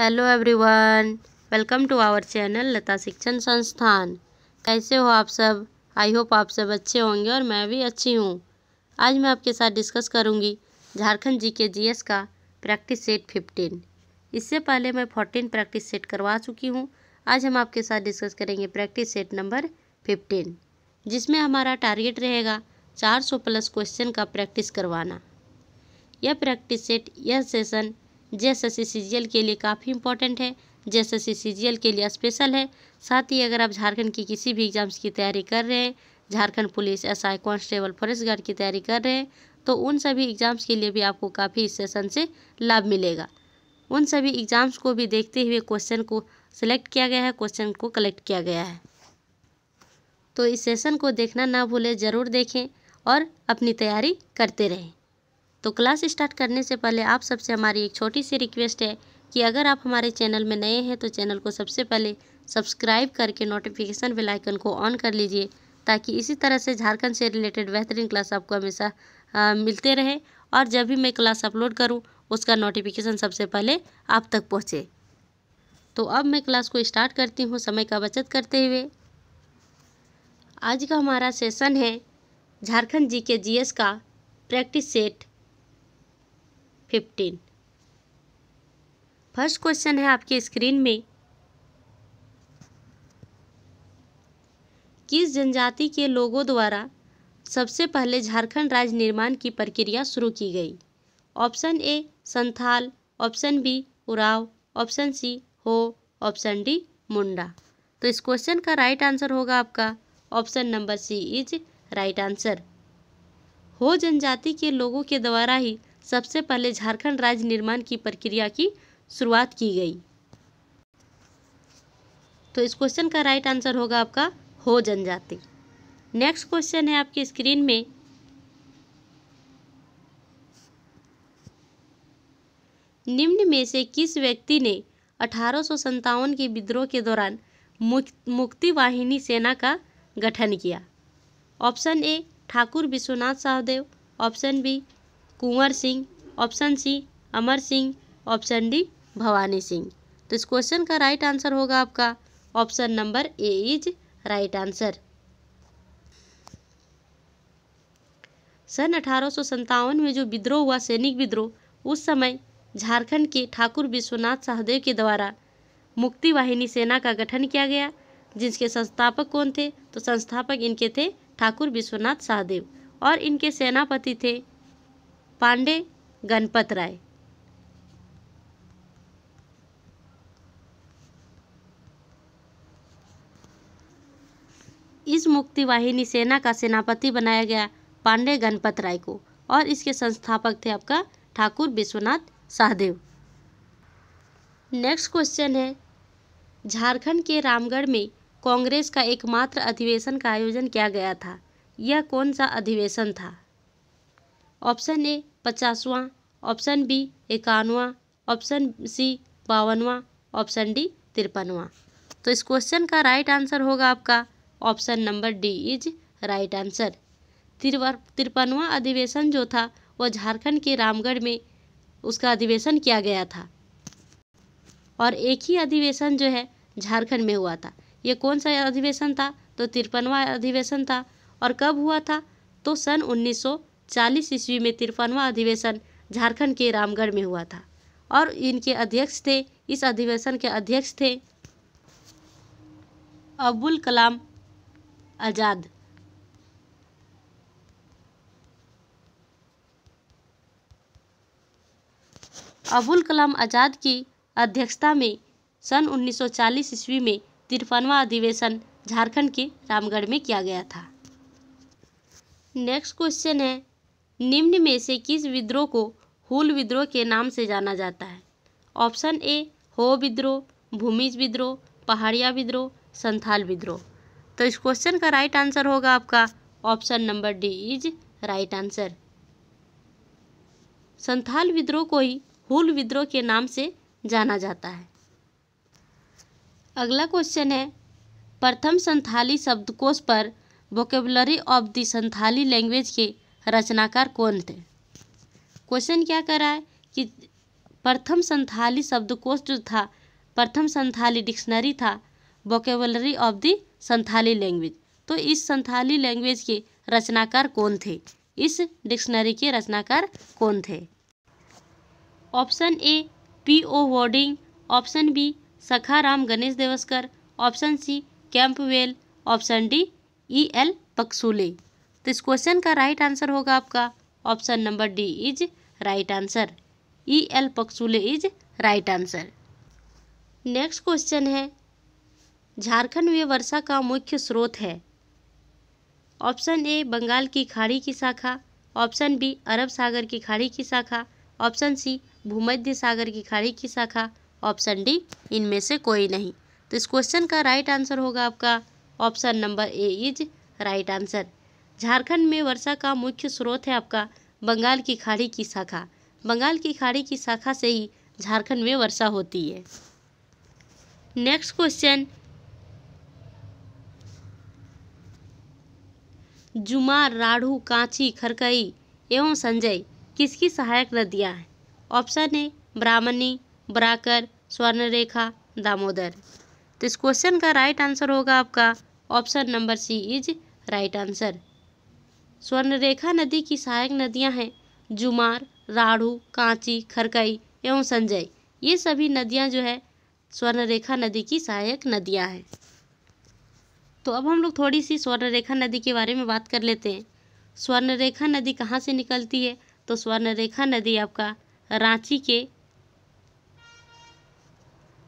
hello everyone welcome to our channel Lata Shikshan Sansthan कैसे हो आप सब आई होप आप सब अच्छे होंगे और मैं भी अच्छी हूँ आज मैं आपके साथ डिस्कस करूँगी झारखंड जी के जी का प्रैक्टिस सेट फिफ्टीन इससे पहले मैं फोर्टीन प्रैक्टिस सेट करवा चुकी हूँ आज हम आपके साथ डिस्कस करेंगे प्रैक्टिस सेट नंबर फिफ्टीन जिसमें हमारा टारगेट रहेगा चार सौ प्लस क्वेश्चन का प्रैक्टिस करवाना यह प्रैक्टिस सेट यह सेशन जेस एस सी के लिए काफ़ी इंपॉर्टेंट है जेस एस सी के लिए स्पेशल है साथ ही अगर आप झारखंड की किसी भी एग्ज़ाम्स की तैयारी कर रहे हैं Jharkhand police S I constable forest guard की तैयारी कर रहे हैं तो उन सभी एग्ज़ाम्स के लिए भी आपको काफ़ी इस सेशन से लाभ मिलेगा उन सभी एग्ज़ाम्स को भी देखते हुए क्वेश्चन को सिलेक्ट किया गया है क्वेश्चन को कलेक्ट किया गया है तो इस सेशन को देखना ना भूलें ज़रूर देखें और अपनी तैयारी करते रहें तो क्लास स्टार्ट करने से पहले आप सबसे हमारी एक छोटी सी रिक्वेस्ट है कि अगर आप हमारे चैनल में नए हैं तो चैनल को सबसे पहले सब्सक्राइब करके नोटिफिकेशन बेल आइकन को ऑन कर लीजिए ताकि इसी तरह से झारखंड से रिलेटेड बेहतरीन क्लास आपको हमेशा मिलते रहे और जब भी मैं क्लास अपलोड करूँ उसका नोटिफिकेशन सबसे पहले आप तक पहुँचे तो अब मैं क्लास को स्टार्ट करती हूँ समय का बचत करते हुए आज का हमारा सेशन है झारखंड जी के जीएस का practice set fifteen first question है आपकी स्क्रीन में किस जनजाति के लोगों द्वारा सबसे पहले झारखंड राज्य निर्माण की प्रक्रिया शुरू की गई option A Santhal option B Oraon option C Ho option D मुंडा तो इस क्वेश्चन का राइट आंसर होगा आपका option number C is right answer Ho जनजाति के लोगों के द्वारा ही सबसे पहले झारखंड राज्य निर्माण की प्रक्रिया की शुरुआत की गई तो इस क्वेश्चन का राइट आंसर होगा आपका हो जनजाति नेक्स्ट क्वेश्चन है आपकी स्क्रीन में निम्न में से किस व्यक्ति ने अठारह के विद्रोह के दौरान मुक्ति वाहिनी सेना का गठन किया option A Thakur Vishwanath Sahdeo option B Kunwar Singh option C Amar Singh option D Bhavani Singh तो इस क्वेश्चन का राइट आंसर होगा आपका option number A is right answer सन अठारह में जो विद्रोह हुआ सैनिक विद्रोह उस समय झारखंड के ठाकुर विश्वनाथ सहदेव के द्वारा मुक्ति वाहिनी सेना का गठन किया गया जिसके संस्थापक कौन थे तो संस्थापक इनके थे ठाकुर विश्वनाथ सहदेव और इनके सेनापति थे पांडे गणपत राय इस मुक्ति वाहिनी सेना का सेनापति बनाया गया पांडे गणपत राय को और इसके संस्थापक थे आपका ठाकुर विश्वनाथ सहदेव नेक्स्ट क्वेश्चन है झारखंड के रामगढ़ में कांग्रेस का एकमात्र अधिवेशन का आयोजन किया गया था यह कौन सा अधिवेशन था ऑप्शन ए पचासवा ऑप्शन बी इक्यानवा ऑप्शन सी बावनवा ऑप्शन डी तिरपनवा तो इस क्वेश्चन का राइट आंसर होगा आपका option number D is right answer तिरपनवा अधिवेशन जो था वह झारखंड के रामगढ़ में उसका अधिवेशन किया गया था और एक ही अधिवेशन जो है झारखंड में हुआ था ये कौन सा अधिवेशन था तो तिरपनवा अधिवेशन था और कब हुआ था तो सन उन्नीस चालीस ईस्वी में तिरपनवा अधिवेशन झारखंड के रामगढ़ में हुआ था और इनके अध्यक्ष थे इस अधिवेशन के अध्यक्ष थे अबुल कलाम आज़ाद अबुल कलाम आज़ाद की अध्यक्षता में सन 1940 ईस्वी में तिरपनवा अधिवेशन झारखंड के रामगढ़ में किया गया था नेक्स्ट क्वेश्चन है निम्न में से किस विद्रोह को हुल विद्रोह के नाम से जाना जाता है ऑप्शन ए हो विद्रोह भूमिज विद्रोह पहाड़िया विद्रोह संथाल विद्रोह तो इस क्वेश्चन का राइट आंसर होगा आपका option number D is right answer Santhal विद्रोह को ही हुल विद्रोह के नाम से जाना जाता है अगला क्वेश्चन है प्रथम संथाली शब्दकोश पर vocabulary of the Santhali language के रचनाकार कौन थे क्वेश्चन क्या कर रहा है कि प्रथम संथाली शब्दकोश जो था प्रथम संथाली डिक्शनरी था vocabulary of the Santhali language तो इस संथाली लैंग्वेज के रचनाकार कौन थे इस डिक्शनरी के रचनाकार कौन थे option A P O Bodding option B Sakharam Ganesh Deuskar option C Campbell option D E L Puxley तो इस क्वेश्चन का राइट आंसर होगा आपका option number D is right answer E L Puxley is right answer next question है झारखंड में वर्षा का मुख्य स्रोत है ऑप्शन ए बंगाल की खाड़ी की शाखा ऑप्शन बी अरब सागर की खाड़ी की शाखा ऑप्शन सी भूमध्य सागर की खाड़ी की शाखा ऑप्शन डी इनमें से कोई नहीं तो इस क्वेश्चन का राइट आंसर होगा आपका option number A is right answer Jharkhand में वर्षा का मुख्य स्रोत है आपका बंगाल की खाड़ी की शाखा बंगाल की खाड़ी की शाखा से ही झारखंड में वर्षा होती है नेक्स्ट क्वेश्चन जुमा राढ़ू कांची खरकई एवं संजय किसकी सहायक नदियां हैं ऑप्शन ए ब्राह्मणी बराकर स्वर्णरेखा दामोदर तो इस क्वेश्चन का राइट आंसर होगा आपका option number C is right answer Swarnarekha नदी की सहायक नदियां हैं जुमार राढ़ू कांची खरकई एवं संजय ये सभी नदियां जो है स्वर्णरेखा नदी की सहायक नदियां हैं तो अब हम लोग थोड़ी सी स्वर्णरेखा नदी के बारे में बात कर लेते हैं स्वर्णरेखा नदी कहाँ से निकलती है तो स्वर्णरेखा नदी आपका रांची के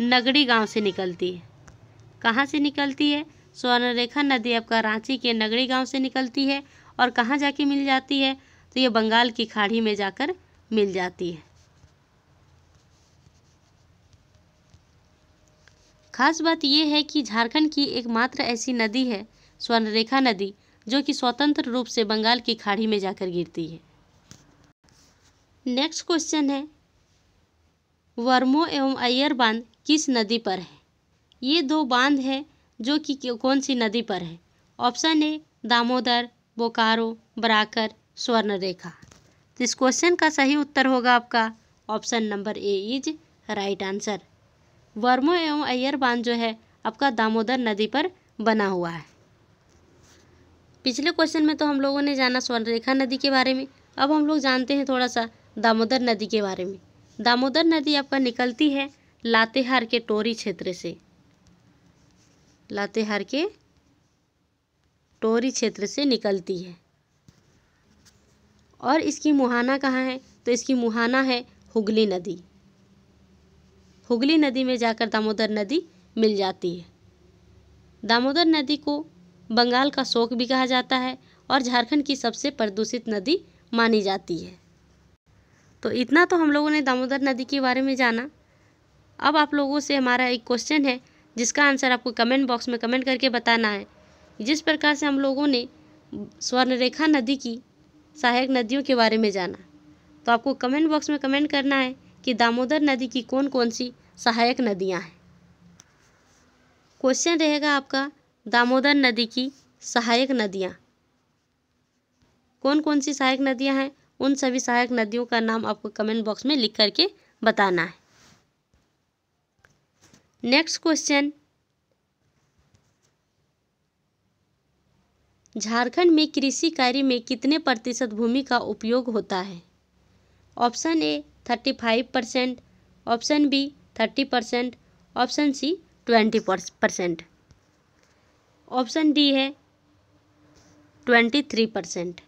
नगड़ी गांव से निकलती है कहाँ से निकलती है स्वर्णरेखा नदी आपका रांची के नगड़ी गांव से निकलती है और कहाँ जाके मिल जाती है तो ये बंगाल की खाड़ी में जाकर मिल जाती है खास बात यह है कि झारखंड की एकमात्र ऐसी नदी है स्वर्णरेखा नदी जो कि स्वतंत्र रूप से बंगाल की खाड़ी में जाकर गिरती है नेक्स्ट क्वेश्चन है वर्मो एवं अयर बांध किस नदी पर है ये दो बांध हैं जो कि कौन सी नदी पर है option A Damodar Bokaro Barakar Swarnarekha तो इस क्वेश्चन का सही उत्तर होगा आपका option number A is right answer Bermo एवं अयर बांध जो है आपका दामोदर नदी पर बना हुआ है पिछले क्वेश्चन में तो हम लोगों ने जाना स्वर्णरेखा नदी के बारे में अब हम लोग जानते हैं थोड़ा सा दामोदर नदी के बारे में दामोदर नदी आपका निकलती है लातेहार के टोरी क्षेत्र से लातेहार के टोहरी क्षेत्र से निकलती है और इसकी मुहाना कहाँ है तो इसकी मुहाना है हुगली नदी हुगली नदी में जाकर दामोदर नदी मिल जाती है दामोदर नदी को बंगाल का शोक भी कहा जाता है और झारखंड की सबसे प्रदूषित नदी मानी जाती है तो इतना तो हम लोगों ने दामोदर नदी के बारे में जाना अब आप लोगों से हमारा एक क्वेश्चन है जिसका आंसर आपको कमेंट बॉक्स में कमेंट करके बताना है जिस प्रकार से हम लोगों ने स्वर्णरेखा नदी की सहायक नदियों के बारे में जाना तो आपको कमेंट बॉक्स में कमेंट करना है कि दामोदर नदी की कौन कौन सी सहायक नदियां हैं क्वेश्चन रहेगा आपका दामोदर नदी की सहायक नदियां कौन कौन सी सहायक नदियां हैं उन सभी सहायक नदियों का नाम आपको कमेंट बॉक्स में लिख करके बताना है नेक्स्ट क्वेश्चन झारखंड में कृषि कार्य में कितने प्रतिशत भूमि का उपयोग होता है option A thirty five percent option B thirty percent option C twenty percent option D है ट्वेंटी थ्री परसेंट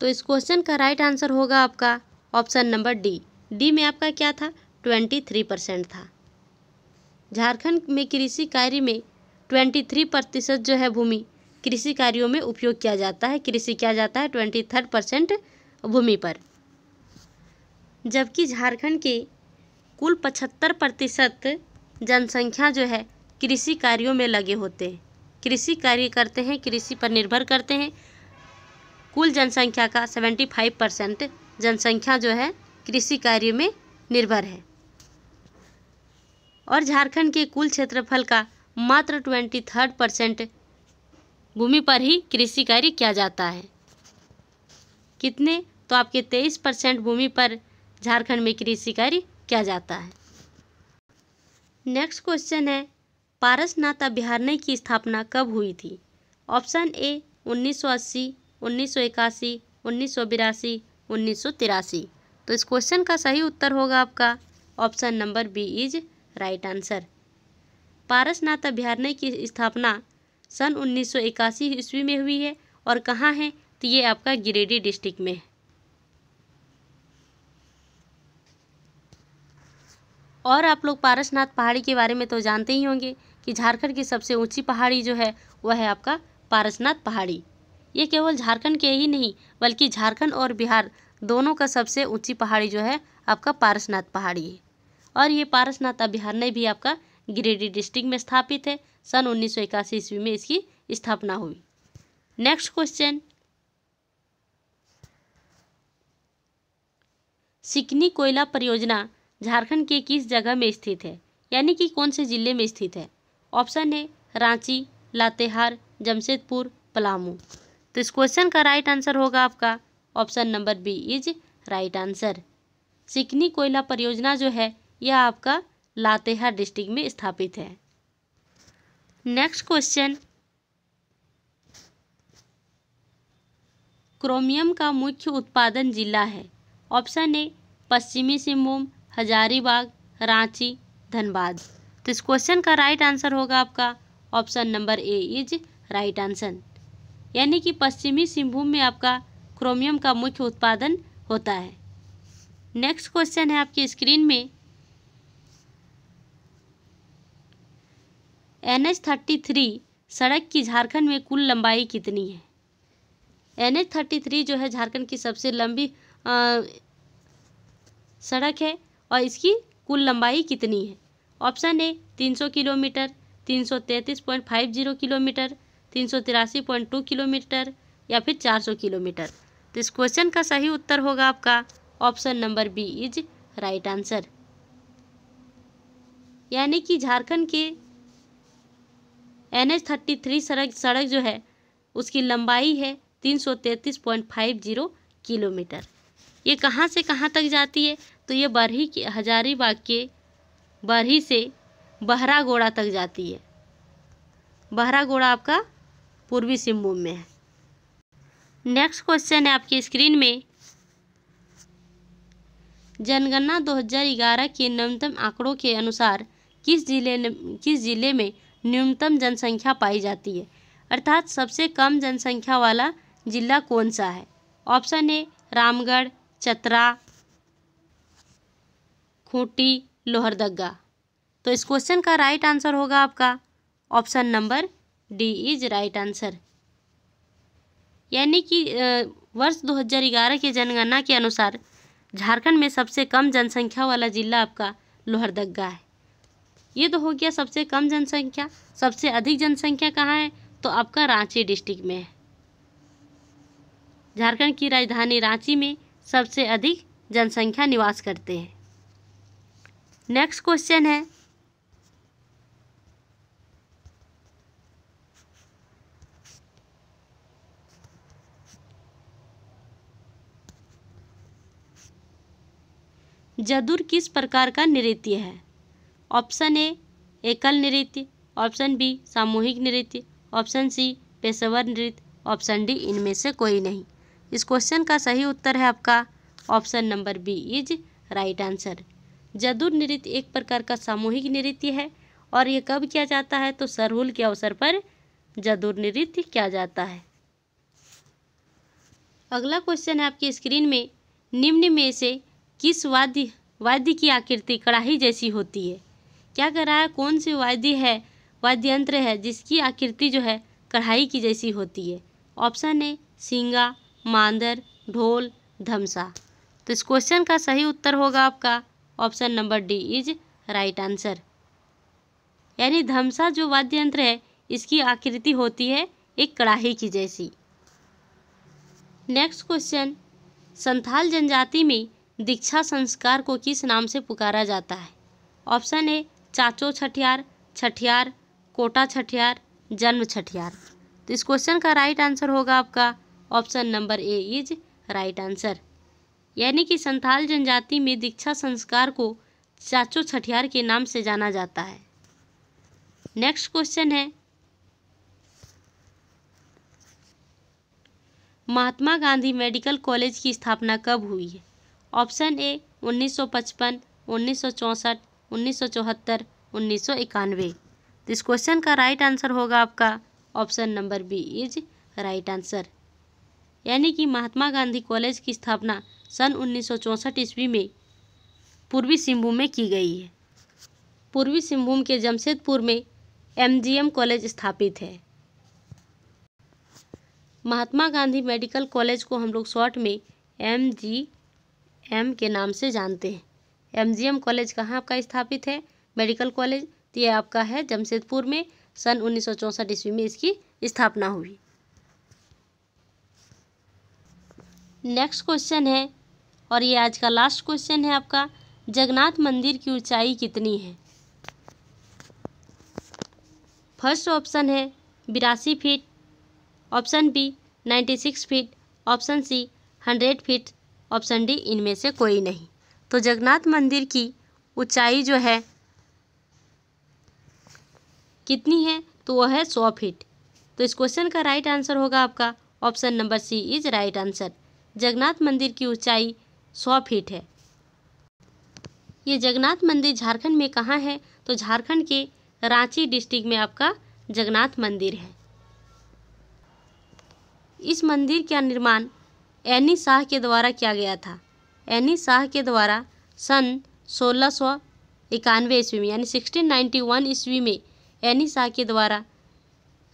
तो इस क्वेश्चन का राइट आंसर होगा आपका ऑप्शन नंबर डी डी में आपका क्या था ट्वेंटी थ्री परसेंट था झारखंड में कृषि कार्य में ट्वेंटी थ्री प्रतिशत जो है भूमि कृषि कार्यों में उपयोग किया जाता है कृषि किया जाता है ट्वेंटी थर्ड परसेंट भूमि पर जबकि झारखंड के कुल पचहत्तर प्रतिशत जनसंख्या जो है कृषि कार्यों में लगे होते हैं कृषि कार्य करते हैं कृषि पर निर्भर करते हैं कुल जनसंख्या का सेवेंटी फाइव परसेंट जनसंख्या जो है कृषि कार्य में निर्भर है और झारखंड के कुल क्षेत्रफल का मात्र ट्वेंटी थर्ड परसेंट भूमि पर ही कृषि कार्य किया जाता है कितने तो आपके तेईस परसेंट भूमि पर झारखंड में कृषि कार्य किया जाता है नेक्स्ट क्वेश्चन है पारसनाथ अभ्यारण्य की स्थापना कब हुई थी ऑप्शन ए 1980, 1981, 1982, 1983 तो इस क्वेश्चन का सही उत्तर होगा आपका option number B is right answer Parasnath अभ्यारण्य की स्थापना सन उन्नीस ईस्वी में हुई है और कहाँ है तो ये आपका गिरिडीह डिस्ट्रिक्ट में है और आप लोग पारसनाथ पहाड़ी के बारे में तो जानते ही होंगे कि झारखंड की सबसे ऊंची पहाड़ी जो है वह है आपका पारसनाथ पहाड़ी ये केवल झारखंड के ही नहीं बल्कि झारखंड और बिहार दोनों का सबसे ऊंची पहाड़ी जो है आपका पारसनाथ पहाड़ी है और ये पारसनाथ अभ्यारण्य भी आपका गिरिडीह डिस्ट्रिक्ट में स्थापित है सन उन्नीस ईस्वी में इसकी स्थापना हुई नेक्स्ट क्वेश्चन सिकनी कोयला परियोजना झारखंड के किस जगह में स्थित है यानी कि कौन से जिले में स्थित है ऑप्शन है रांची लातेहार जमशेदपुर पलामू तो इस क्वेश्चन का राइट आंसर होगा आपका option number B is right answer Sikni कोयला परियोजना जो है यह आपका लातेहार डिस्ट्रिक्ट में स्थापित है नेक्स्ट क्वेश्चन क्रोमियम का मुख्य उत्पादन जिला है ऑप्शन ए पश्चिमी सिंहभूम हजारीबाग रांची धनबाद तो इस क्वेश्चन का राइट आंसर होगा आपका option number A is right answer यानी कि पश्चिमी सिंहभूम में आपका क्रोमियम का मुख्य उत्पादन होता है नेक्स्ट क्वेश्चन है आपकी स्क्रीन में एन एच थर्टी थ्री सड़क की झारखंड में कुल लंबाई कितनी है एन एच थर्टी थ्री जो है झारखंड की सबसे लंबी आ, सड़क है और इसकी कुल लंबाई कितनी है ऑप्शन ए तीन सौ किलोमीटर तीन सौ तैंतीस पॉइंट फाइव जीरो किलोमीटर तीन सौ तिरासी पॉइंट टू किलोमीटर या फिर चार सौ किलोमीटर तो इस क्वेश्चन का सही उत्तर होगा आपका option number B is right answer यानी कि झारखंड के एन एच थर्टी थ्री सड़क सड़क जो है उसकी लंबाई है तीन सौ तैंतीस पॉइंट फाइव जीरो किलोमीटर ये कहाँ से कहाँ तक जाती है तो ये बरही के हजारीबाग के बरही से बहरा घोड़ा तक जाती है बहरा घोड़ा आपका पूर्वी सिंहभूम में है नेक्स्ट क्वेश्चन है आपकी स्क्रीन में जनगणना 2011 के नवीनतम आंकड़ों के अनुसार किस जिले किस जिले में न्यूनतम जनसंख्या पाई जाती है अर्थात सबसे कम जनसंख्या वाला जिला कौन सा है ऑप्शन ए रामगढ़ चतरा खूंटी लोहरदगा तो इस क्वेश्चन का राइट आंसर होगा आपका option number D is right answer यानी कि वर्ष 2011 के जनगणना के अनुसार झारखंड में सबसे कम जनसंख्या वाला जिला आपका लोहरदगा है ये तो हो गया सबसे कम जनसंख्या सबसे अधिक जनसंख्या कहाँ है तो आपका रांची डिस्ट्रिक्ट में है झारखंड की राजधानी रांची में सबसे अधिक जनसंख्या निवास करते हैं नेक्स्ट क्वेश्चन है जदुर किस प्रकार का नृत्य है ऑप्शन ए एकल नृत्य ऑप्शन बी सामूहिक नृत्य ऑप्शन सी पेशेवर नृत्य ऑप्शन डी इनमें से कोई नहीं इस क्वेश्चन का सही उत्तर है आपका option number B is right answer Jadur नृत्य एक प्रकार का सामूहिक नृत्य है और यह कब किया जाता है तो सरहुल के अवसर पर जदुर नृत्य किया जाता है अगला क्वेश्चन है आपकी स्क्रीन में निम्न में से किस वाद्य वाद्य की आकृति कड़ाही जैसी होती है क्या कर रहा है कौन सी वाद्य है वाद्य यंत्र है जिसकी आकृति जो है कढ़ाई की जैसी होती है ऑप्शन ए सिंगा मांदर ढोल धमसा तो इस क्वेश्चन का सही उत्तर होगा आपका option number D is right answer यानी धमसा जो वाद्य यंत्र है इसकी आकृति होती है एक कढ़ाई की जैसी नेक्स्ट क्वेश्चन संथाल जनजाति में दीक्षा संस्कार को किस नाम से पुकारा जाता है ऑप्शन ए चाचो छठियार छठियार कोटा छठियार जन्म छठियार तो इस क्वेश्चन का राइट आंसर होगा आपका option number A is right answer यानी कि संथाल जनजाति में दीक्षा संस्कार को चाचो छठियार के नाम से जाना जाता है नेक्स्ट क्वेश्चन है महात्मा गांधी मेडिकल कॉलेज की स्थापना कब हुई है ऑप्शन ए 1955, 1964, उन्नीस सौ चौहत्तर उन्नीस सौ इक्यानवे तो इस क्वेश्चन का राइट आंसर होगा आपका option number B is right answer यानी कि महात्मा गांधी कॉलेज की स्थापना सन उन्नीस सौ ईस्वी में पूर्वी सिंहभूम में की गई है पूर्वी सिंहभूम के जमशेदपुर में एमजीएम कॉलेज स्थापित है महात्मा गांधी मेडिकल कॉलेज को हम लोग शॉर्ट में एम जी एम के नाम से जानते हैं एमजीएम कॉलेज कहाँ आपका स्थापित है मेडिकल कॉलेज तो ये आपका है जमशेदपुर में सन उन्नीस सौ ईस्वी में इसकी स्थापना हुई नेक्स्ट क्वेश्चन है और ये आज का लास्ट क्वेश्चन है आपका जगन्नाथ मंदिर की ऊंचाई कितनी है फर्स्ट ऑप्शन है बिरासी feet option B ninety six feet option C hundred feet option D इनमें से कोई नहीं तो जगन्नाथ मंदिर की ऊंचाई जो है कितनी है तो वह है सौ फीट तो इस क्वेश्चन का राइट आंसर होगा आपका option number C is right answer Jagannath मंदिर की ऊंचाई सौ फीट है ये जगन्नाथ मंदिर झारखंड में कहाँ है तो झारखंड के रांची डिस्ट्रिक्ट में आपका जगन्नाथ मंदिर है इस मंदिर का निर्माण एनी शाह के द्वारा किया गया था एनी शाह के द्वारा सन सोलह सौ इक्यानवे ईस्वी में यानी सिक्सटीन नाइन्टी वन ईस्वी में एनी शाह के द्वारा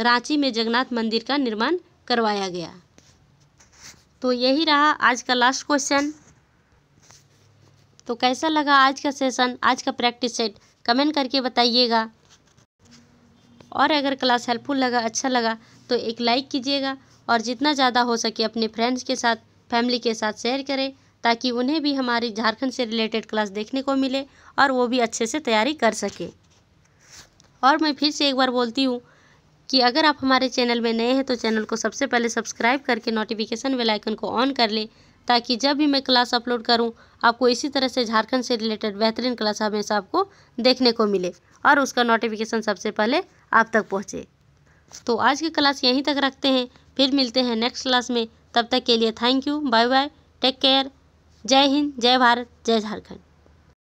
रांची में जगन्नाथ मंदिर का निर्माण करवाया गया तो यही रहा आज का लास्ट क्वेश्चन तो कैसा लगा आज का सेशन आज का प्रैक्टिस सेट कमेंट करके बताइएगा और अगर क्लास हेल्पफुल लगा अच्छा लगा तो एक लाइक कीजिएगा और जितना ज़्यादा हो सके अपने फ्रेंड्स के साथ फैमिली के साथ शेयर करें ताकि उन्हें भी हमारी झारखंड से रिलेटेड क्लास देखने को मिले और वो भी अच्छे से तैयारी कर सकें और मैं फिर से एक बार बोलती हूँ कि अगर आप हमारे चैनल में नए हैं तो चैनल को सबसे पहले सब्सक्राइब करके नोटिफिकेशन बेल आइकन को ऑन कर लें ताकि जब भी मैं क्लास अपलोड करूँ आपको इसी तरह से झारखंड से रिलेटेड बेहतरीन क्लास हमेशा आपको देखने को मिले और उसका नोटिफिकेशन सबसे पहले आप तक पहुँचे तो आज की क्लास यहीं तक रखते हैं फिर मिलते हैं नेक्स्ट क्लास में तब तक के लिए thank you bye bye take care जय हिंद जय भारत जय झारखंड